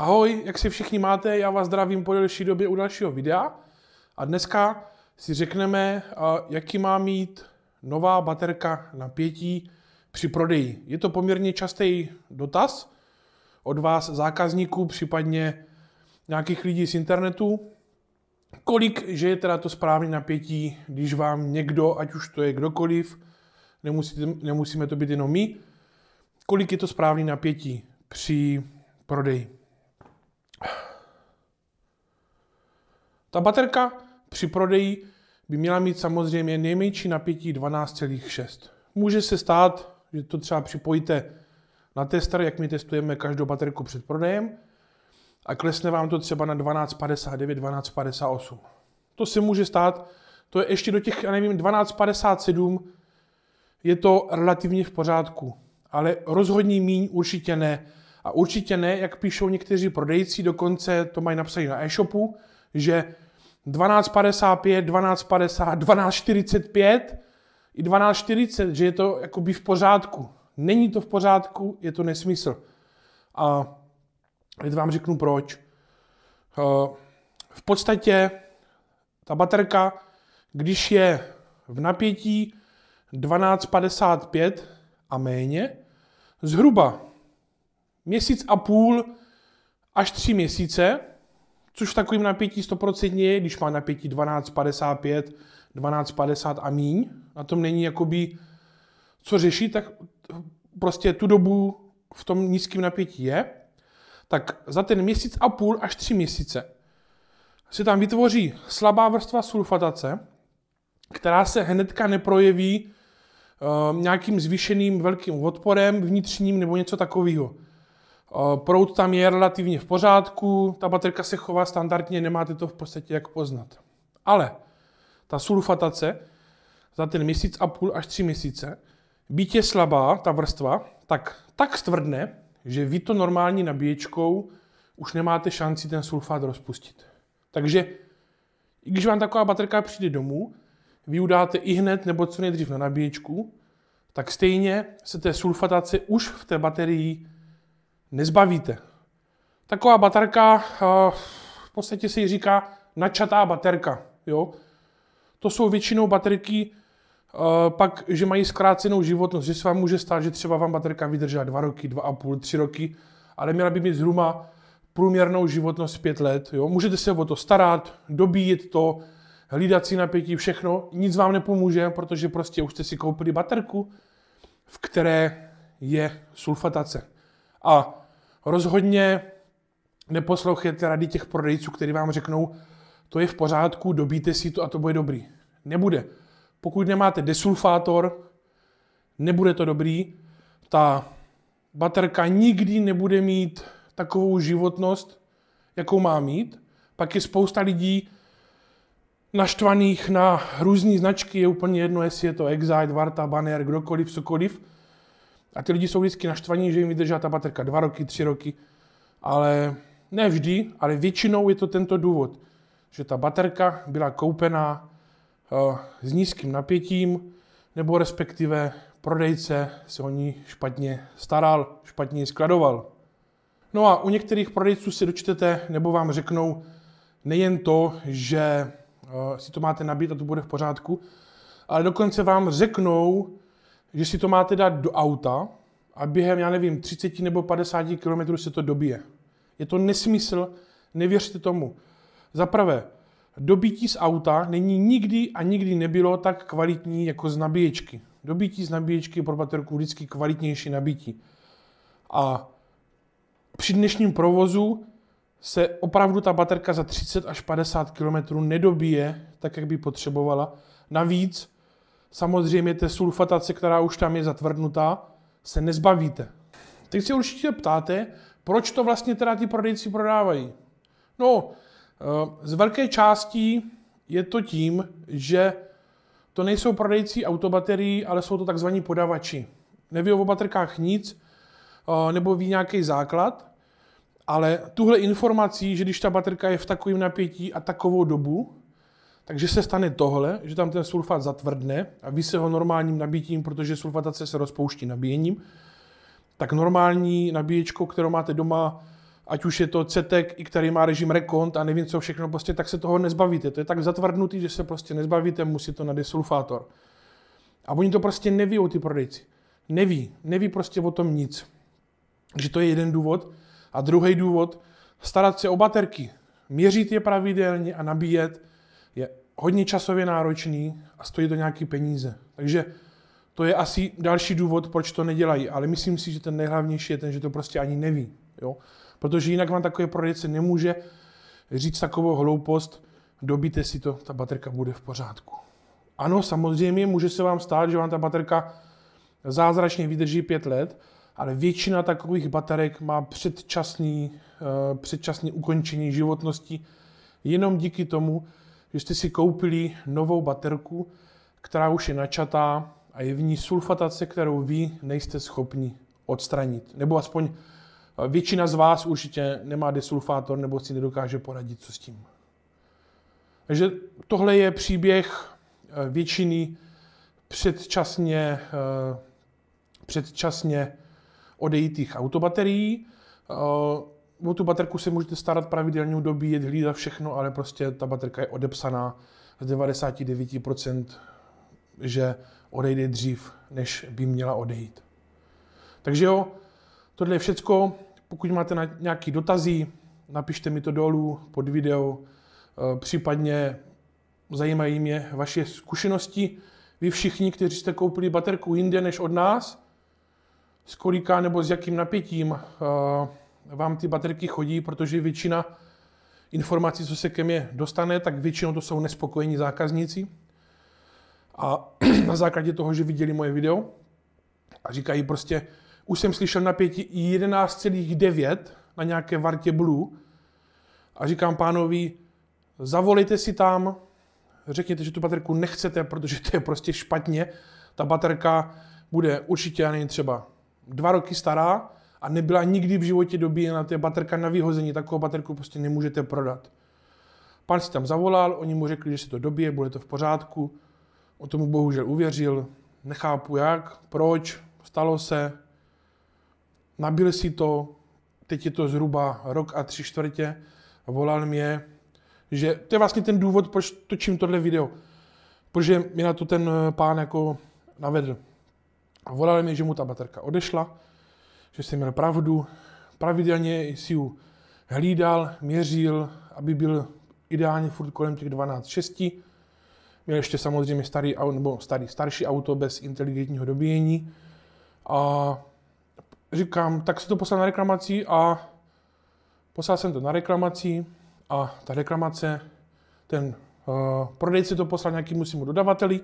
Ahoj, jak si všichni máte, já vás zdravím po delší době u dalšího videa. A dneska si řekneme, jaký má mít nová baterka napětí při prodeji. Je to poměrně častý dotaz od vás zákazníků, případně nějakých lidí z internetu. Kolik, že je teda to správné napětí, když vám někdo, ať už to je kdokoliv, nemusíte, nemusíme to být jenom my, kolik je to správné napětí při prodeji. Ta baterka při prodeji by měla mít samozřejmě nejmenší napětí 12,6. Může se stát, že to třeba připojíte na tester, jak my testujeme každou baterku před prodejem a klesne vám to třeba na 12,59, 12,58. To se může stát, to je ještě do těch, já nevím, 12,57 je to relativně v pořádku, ale rozhodně míň určitě ne. A určitě ne, jak píšou někteří prodejci, dokonce to mají napsané na e-shopu, že 12.55, 12.50, 12.45 i 12.40, že je to jakoby v pořádku. Není to v pořádku, je to nesmysl. A teď vám řeknu proč. Eh, v podstatě ta baterka, když je v napětí 12,55 a méně, zhruba měsíc a půl až tři měsíce, což v takovým napětí 100% je, když má napětí 12,55, 12,50 a míň, na tom není jakoby co řešit, tak prostě tu dobu v tom nízkém napětí je, tak za ten měsíc a půl až tři měsíce se tam vytvoří slabá vrstva sulfatace, která se hnedka neprojeví e, nějakým zvýšeným velkým odporem vnitřním nebo něco takového. Eh, Prout tam je relativně v pořádku, ta baterka se chová standardně, nemáte to v podstatě jak poznat. Ale ta sulfatace za ten měsíc a půl až tři měsíce, být je slabá ta vrstva, tak tak stvrdne, že vy to normální nabíječkou už nemáte šanci ten sulfát rozpustit. Takže i když vám taková baterka přijde domů, vy udáte i hned nebo co nejdřív na nabíječku, tak stejně se té sulfatace už v té baterii nezbavíte. Taková baterka, v podstatě se ji říká načatá baterka. Jo? To jsou většinou baterky, pak, že mají zkrácenou životnost, že se vám může stát, že třeba vám baterka vydržela dva roky, dva a půl, tři roky, ale měla by mít zhruba průměrnou životnost pět let. Jo? Můžete se o to starat, dobíjet to, si napětí, všechno, nic vám nepomůže, protože prostě už jste si koupili baterku, v které je sulfatace. A Rozhodně neposlouchejte rady těch prodejců, kteří vám řeknou, to je v pořádku, dobíte si to a to bude dobrý. Nebude. Pokud nemáte desulfátor, nebude to dobrý. Ta baterka nikdy nebude mít takovou životnost, jakou má mít. Pak je spousta lidí naštvaných na různé značky, je úplně jedno, jestli je to Exide, Varta, Banner, kdokoliv, cokoliv, a ty lidi jsou vždycky naštvaní, že jim vydržela ta baterka dva roky, tři roky, ale ne vždy, ale většinou je to tento důvod, že ta baterka byla koupená eh, s nízkým napětím, nebo respektive prodejce se o ní špatně staral, špatně ji skladoval. No a u některých prodejců si dočtete, nebo vám řeknou nejen to, že eh, si to máte nabít a to bude v pořádku, ale dokonce vám řeknou, že si to máte dát do auta a během, já nevím, 30 nebo 50 km se to dobije. Je to nesmysl, nevěřte tomu. Za prvé, dobítí z auta není nikdy a nikdy nebylo tak kvalitní jako z nabíječky. Dobítí z nabíječky je pro baterku vždycky kvalitnější nabití. A při dnešním provozu se opravdu ta baterka za 30 až 50 km nedobije tak, jak by potřebovala. Navíc samozřejmě té sulfatace, která už tam je zatvrdnutá, se nezbavíte. Teď se určitě ptáte, proč to vlastně teda ty prodejci prodávají. No, eh, z velké části je to tím, že to nejsou prodejci autobaterií, ale jsou to takzvaní podavači. Neví o baterkách nic, eh, nebo ví nějaký základ, ale tuhle informací, že když ta baterka je v takovém napětí a takovou dobu, takže se stane tohle, že tam ten sulfát zatvrdne a vy se ho normálním nabítím, protože sulfatace se rozpouští nabíjením, tak normální nabíječko, kterou máte doma, ať už je to CETEK, i který má režim rekont a nevím co všechno, prostě tak se toho nezbavíte. To je tak zatvrdnutý, že se prostě nezbavíte, musí to na desulfátor. A oni to prostě neví o ty prodejci. Neví, neví prostě o tom nic. Takže to je jeden důvod. A druhý důvod, starat se o baterky, měřit je pravidelně a nabíjet je hodně časově náročný a stojí to nějaký peníze. Takže to je asi další důvod, proč to nedělají, ale myslím si, že ten nejhlavnější je ten, že to prostě ani neví. Jo? Protože jinak vám takový prodejce nemůže říct takovou hloupost, dobíte si to, ta baterka bude v pořádku. Ano, samozřejmě může se vám stát, že vám ta baterka zázračně vydrží pět let, ale většina takových baterek má předčasný, eh, předčasný ukončení životnosti jenom díky tomu, že jste si koupili novou baterku, která už je načatá a je v ní sulfatace, kterou vy nejste schopni odstranit. Nebo aspoň eh, většina z vás určitě nemá desulfátor nebo si nedokáže poradit, co s tím. Takže tohle je příběh eh, většiny předčasně, eh, předčasně odejítých autobaterií o tu baterku se můžete starat pravidelně, dobíjet, hlídat všechno, ale prostě ta baterka je odepsaná z 99%, že odejde dřív, než by měla odejít. Takže jo, tohle je všecko. Pokud máte na nějaký dotazy, napište mi to dolů pod video, eh, případně zajímají mě vaše zkušenosti. Vy všichni, kteří jste koupili baterku jinde než od nás, s kolika nebo s jakým napětím eh, vám ty baterky chodí, protože většina informací, co se ke mně dostane, tak většinou to jsou nespokojení zákazníci. A na základě toho, že viděli moje video a říkají prostě, už jsem slyšel napětí 11,9 na nějaké vartě Blue a říkám pánovi, zavolejte si tam, řekněte, že tu baterku nechcete, protože to je prostě špatně. Ta baterka bude určitě, ani třeba dva roky stará, a nebyla nikdy v životě dobíjena, to je baterka na vyhození, takovou baterku prostě nemůžete prodat. Pán si tam zavolal, oni mu řekli, že se to dobije, bude to v pořádku. O tomu bohužel uvěřil, nechápu jak, proč, stalo se, nabil si to, teď je to zhruba rok a tři čtvrtě, volal mě, že to je vlastně ten důvod, proč točím tohle video, protože mě na to ten eh, pán jako navedl. volal mě, že mu ta baterka odešla, že jsem měl pravdu. Pravidelně si ji hlídal, měřil, aby byl ideálně furt kolem těch 12-6. Měl ještě samozřejmě starý, nebo starý, starší auto bez inteligentního dobíjení. A říkám, tak se to poslal na reklamaci a poslal jsem to na reklamaci a ta reklamace, ten uh, prodejce to poslal nějakému svým dodavateli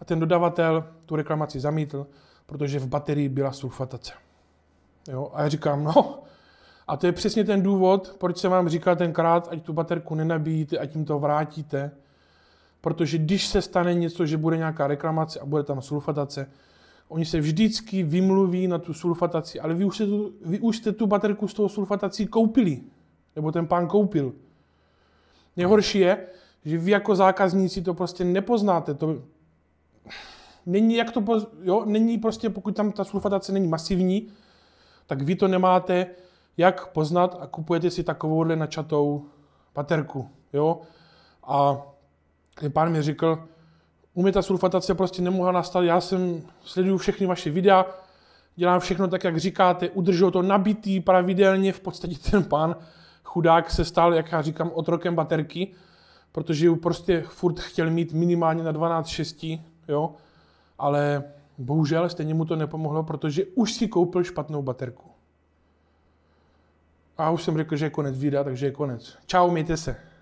a ten dodavatel tu reklamaci zamítl, protože v baterii byla sulfatace. Jo? A já říkám, no, a to je přesně ten důvod, proč jsem vám říkal tenkrát, ať tu baterku nenabíjíte, ať jim to vrátíte. Protože když se stane něco, že bude nějaká reklamace a bude tam sulfatace, oni se vždycky vymluví na tu sulfataci, ale vy už jste tu, vy už jste tu baterku s tou sulfatací koupili, nebo ten pán koupil. Nejhorší je, že vy jako zákazníci to prostě nepoznáte. To není, jak to, jo, není prostě, pokud tam ta sulfatace není masivní, tak vy to nemáte jak poznat a kupujete si takovouhle načatou paterku. Jo? A ten pán mi řekl, u mě ta sulfatace prostě nemohla nastat, já jsem, sleduju všechny vaše videa, dělám všechno tak, jak říkáte, udržuju to nabitý pravidelně, v podstatě ten pán chudák se stal, jak já říkám, otrokem baterky, protože ju prostě furt chtěl mít minimálně na 12 jo, ale Bohužel stejně mu to nepomohlo, protože už si koupil špatnou baterku. A už jsem řekl, že je konec videa, takže je konec. Čau, mějte se.